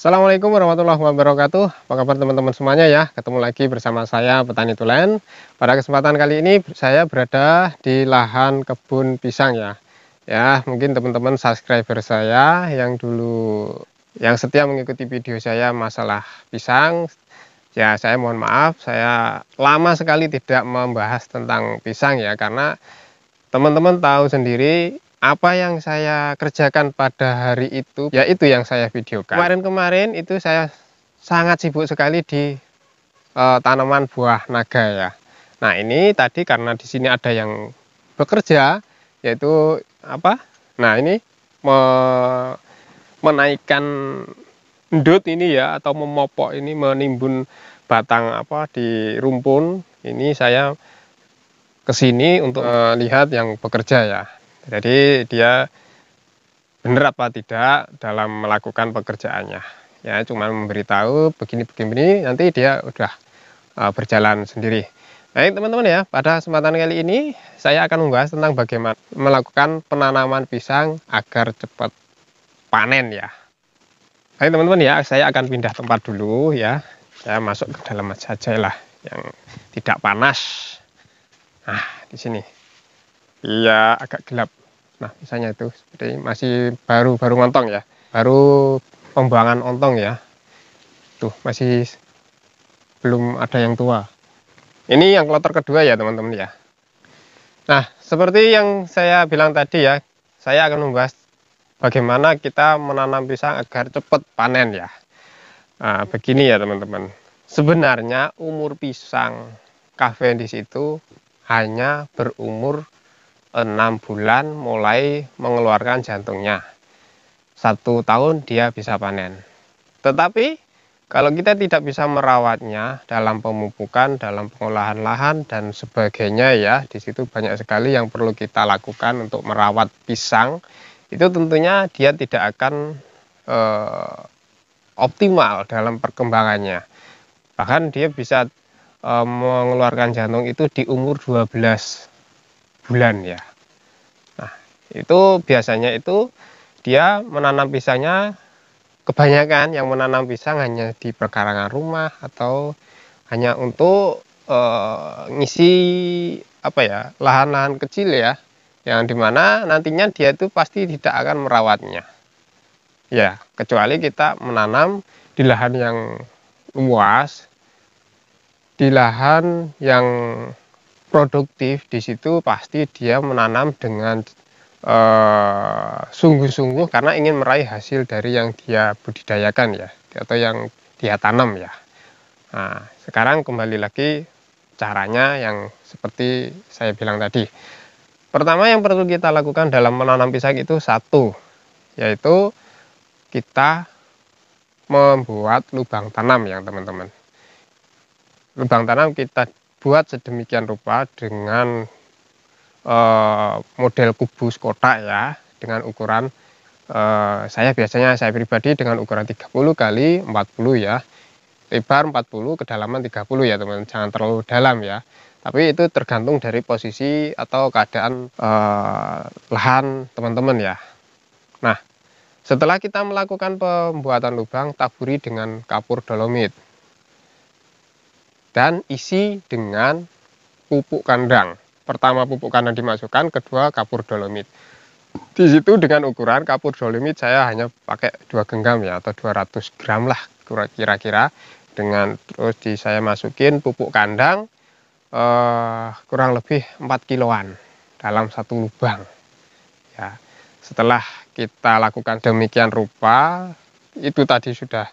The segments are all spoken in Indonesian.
Assalamualaikum warahmatullahi wabarakatuh Apa kabar teman-teman semuanya ya Ketemu lagi bersama saya Petani Tulen Pada kesempatan kali ini saya berada di lahan kebun pisang ya Ya mungkin teman-teman subscriber saya yang dulu Yang setia mengikuti video saya masalah pisang Ya saya mohon maaf saya lama sekali tidak membahas tentang pisang ya Karena teman-teman tahu sendiri apa yang saya kerjakan pada hari itu yaitu yang saya videokan kemarin-kemarin itu saya sangat sibuk sekali di e, tanaman buah naga ya nah ini tadi karena di sini ada yang bekerja yaitu apa nah ini me, menaikkan endut ini ya atau memopok ini menimbun batang apa di rumpun ini saya kesini untuk eh, lihat yang bekerja ya jadi dia benar apa tidak dalam melakukan pekerjaannya. Ya, cuma memberitahu begini-begini nanti dia udah uh, berjalan sendiri. Baik teman-teman ya, pada kesempatan kali ini saya akan membahas tentang bagaimana melakukan penanaman pisang agar cepat panen ya. Baik teman-teman ya, saya akan pindah tempat dulu ya. Saya masuk ke dalam saja lah yang tidak panas. Nah, di sini. Iya, agak gelap. Nah, misalnya itu seperti masih baru baru ngontong ya, baru pembuangan ontong ya. Tuh, masih belum ada yang tua. Ini yang kloter kedua ya, teman-teman ya. Nah, seperti yang saya bilang tadi ya, saya akan membahas bagaimana kita menanam pisang agar cepat panen ya. Nah, begini ya, teman-teman. Sebenarnya umur pisang di situ hanya berumur enam bulan mulai mengeluarkan jantungnya. Satu tahun dia bisa panen. Tetapi kalau kita tidak bisa merawatnya dalam pemupukan, dalam pengolahan lahan dan sebagainya ya, di situ banyak sekali yang perlu kita lakukan untuk merawat pisang. Itu tentunya dia tidak akan eh, optimal dalam perkembangannya. Bahkan dia bisa eh, mengeluarkan jantung itu di umur 12 bulan ya. Nah, itu biasanya itu dia menanam pisangnya kebanyakan yang menanam pisang hanya di perkarangan rumah atau hanya untuk e, ngisi apa ya lahan-lahan kecil ya yang dimana nantinya dia itu pasti tidak akan merawatnya ya kecuali kita menanam di lahan yang luas di lahan yang produktif di situ pasti dia menanam dengan eh, sungguh-sungguh karena ingin meraih hasil dari yang dia budidayakan ya atau yang dia tanam ya. Nah, sekarang kembali lagi caranya yang seperti saya bilang tadi. Pertama yang perlu kita lakukan dalam menanam pisang itu satu, yaitu kita membuat lubang tanam yang teman-teman. Lubang tanam kita dibuat sedemikian rupa dengan e, model kubus kotak ya dengan ukuran e, saya biasanya saya pribadi dengan ukuran 30 kali 40 ya lebar 40 kedalaman 30 ya teman jangan terlalu dalam ya tapi itu tergantung dari posisi atau keadaan e, lahan teman-teman ya nah setelah kita melakukan pembuatan lubang taburi dengan kapur dolomit dan isi dengan pupuk kandang. Pertama pupuk kandang dimasukkan, kedua kapur dolomit. Di situ dengan ukuran kapur dolomit saya hanya pakai dua genggam ya atau 200 gram lah kira-kira dengan terus di saya masukin pupuk kandang eh, kurang lebih 4 kiloan dalam satu lubang. Ya. Setelah kita lakukan demikian rupa, itu tadi sudah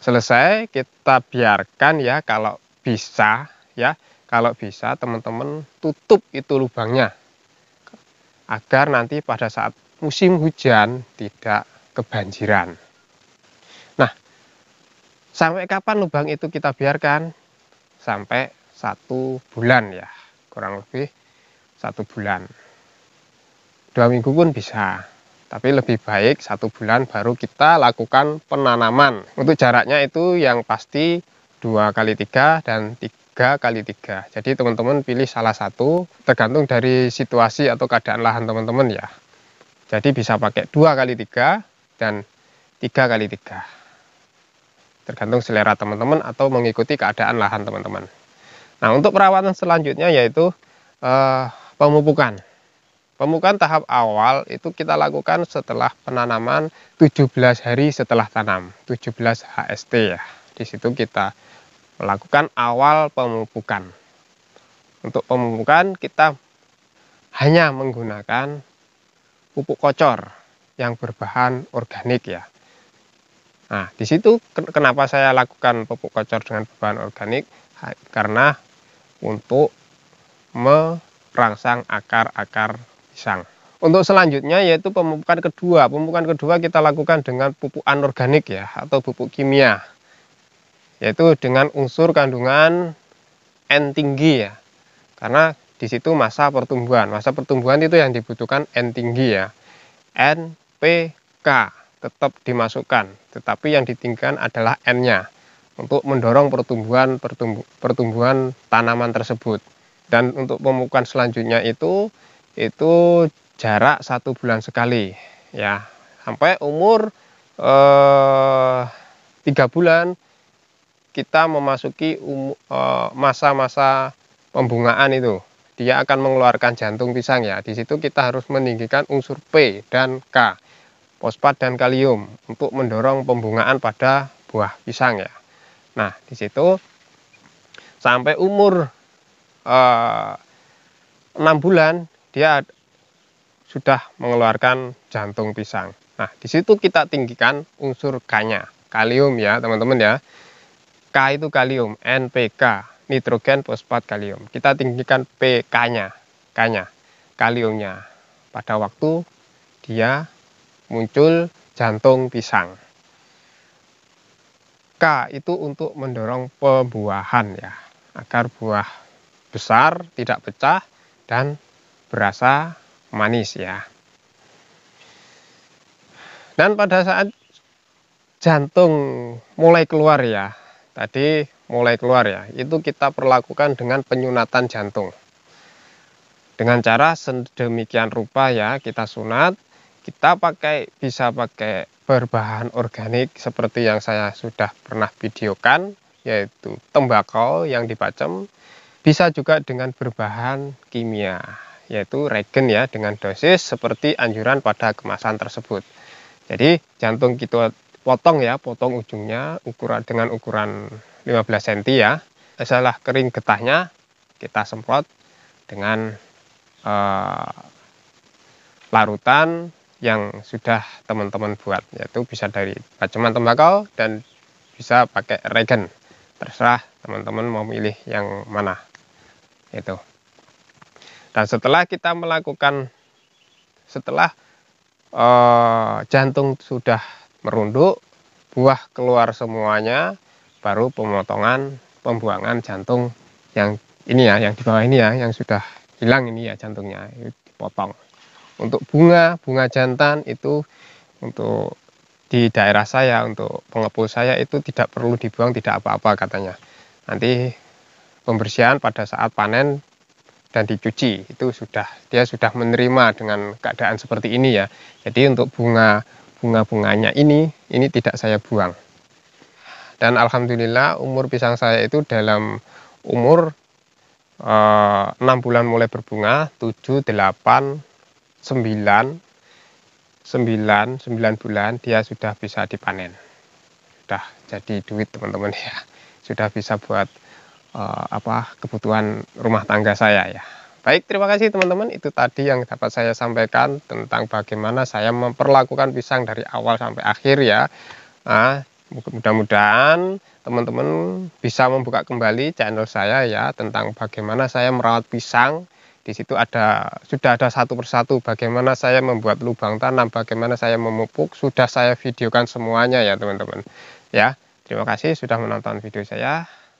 selesai kita biarkan ya kalau bisa ya kalau bisa teman-teman tutup itu lubangnya agar nanti pada saat musim hujan tidak kebanjiran. Nah, sampai kapan lubang itu kita biarkan? Sampai satu bulan ya, kurang lebih satu bulan. Dua minggu pun bisa tapi lebih baik satu bulan baru kita lakukan penanaman untuk jaraknya itu yang pasti dua kali tiga dan tiga kali tiga. jadi teman-teman pilih salah satu tergantung dari situasi atau keadaan lahan teman-teman ya jadi bisa pakai dua kali tiga dan tiga kali tiga, tergantung selera teman-teman atau mengikuti keadaan lahan teman-teman nah untuk perawatan selanjutnya yaitu eh, pemupukan Pemupukan tahap awal itu kita lakukan setelah penanaman 17 hari setelah tanam, 17 HST ya. Di situ kita melakukan awal pemupukan. Untuk pemupukan kita hanya menggunakan pupuk kocor yang berbahan organik ya. Nah, di situ kenapa saya lakukan pupuk kocor dengan berbahan organik? Karena untuk merangsang akar-akar pisang. Untuk selanjutnya yaitu pemupukan kedua. Pemupukan kedua kita lakukan dengan pupuk anorganik ya atau pupuk kimia. Yaitu dengan unsur kandungan N tinggi ya. Karena di situ masa pertumbuhan. Masa pertumbuhan itu yang dibutuhkan N tinggi ya. NPK tetap dimasukkan, tetapi yang ditinggikan adalah N-nya untuk mendorong pertumbuhan pertumbuhan tanaman tersebut. Dan untuk pemupukan selanjutnya itu itu jarak satu bulan sekali ya sampai umur eh, tiga bulan kita memasuki eh, masa-masa pembungaan itu dia akan mengeluarkan jantung pisang ya di situ kita harus meninggikan unsur P dan K fosfat dan kalium untuk mendorong pembungaan pada buah pisang ya nah di situ sampai umur eh, bulan dia sudah mengeluarkan jantung pisang. Nah, di situ kita tinggikan unsur K-nya, kalium ya, teman-teman ya. K itu kalium, NPK, nitrogen fosfat kalium. Kita tinggikan PK-nya, K-nya, kaliumnya. Pada waktu dia muncul jantung pisang. K itu untuk mendorong pembuahan ya, agar buah besar tidak pecah dan berasa manis ya. Dan pada saat jantung mulai keluar ya, tadi mulai keluar ya, itu kita perlakukan dengan penyunatan jantung. Dengan cara sedemikian rupa ya, kita sunat, kita pakai bisa pakai berbahan organik seperti yang saya sudah pernah videokan, yaitu tembakau yang dipacem, bisa juga dengan berbahan kimia yaitu regen ya dengan dosis seperti anjuran pada kemasan tersebut. Jadi jantung kita potong ya, potong ujungnya ukuran dengan ukuran 15 cm ya. Setelah kering getahnya kita semprot dengan eh, larutan yang sudah teman-teman buat yaitu bisa dari baceman tembakau dan bisa pakai regen terserah teman-teman mau milih yang mana itu dan setelah kita melakukan setelah e, jantung sudah merunduk, buah keluar semuanya, baru pemotongan pembuangan jantung yang ini ya, yang di bawah ini ya, yang sudah hilang ini ya jantungnya, dipotong. Untuk bunga, bunga jantan itu untuk di daerah saya untuk pengepul saya itu tidak perlu dibuang tidak apa-apa katanya nanti pembersihan pada saat panen dan dicuci itu sudah dia sudah menerima dengan keadaan seperti ini ya jadi untuk bunga bunga bunganya ini ini tidak saya buang dan alhamdulillah umur pisang saya itu dalam umur eh, enam bulan mulai berbunga 7 8 9 9 9 bulan dia sudah bisa dipanen sudah jadi duit teman-teman ya sudah bisa buat uh, apa kebutuhan rumah tangga saya ya. Baik, terima kasih teman-teman. Itu tadi yang dapat saya sampaikan tentang bagaimana saya memperlakukan pisang dari awal sampai akhir ya. Nah, mudah-mudahan teman-teman bisa membuka kembali channel saya ya tentang bagaimana saya merawat pisang. Di situ ada sudah ada satu persatu bagaimana saya membuat lubang tanam, bagaimana saya memupuk, sudah saya videokan semuanya ya teman-teman. Ya, terima kasih sudah menonton video saya.